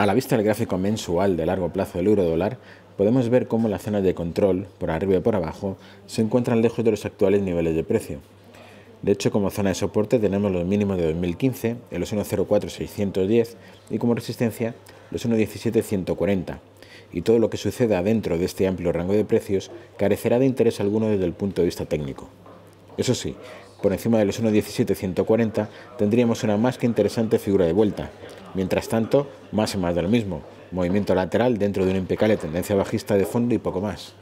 A la vista del gráfico mensual de largo plazo del euro dólar, podemos ver cómo las zonas de control, por arriba y por abajo, se encuentran lejos de los actuales niveles de precio. De hecho, como zona de soporte tenemos los mínimos de 2015, en los 1.04610 y como resistencia los 1.17140. Y todo lo que suceda dentro de este amplio rango de precios carecerá de interés alguno desde el punto de vista técnico. Eso sí, por encima de los 1.17140 tendríamos una más que interesante figura de vuelta, Mientras tanto, más y más del mismo, movimiento lateral dentro de una impecable tendencia bajista de fondo y poco más.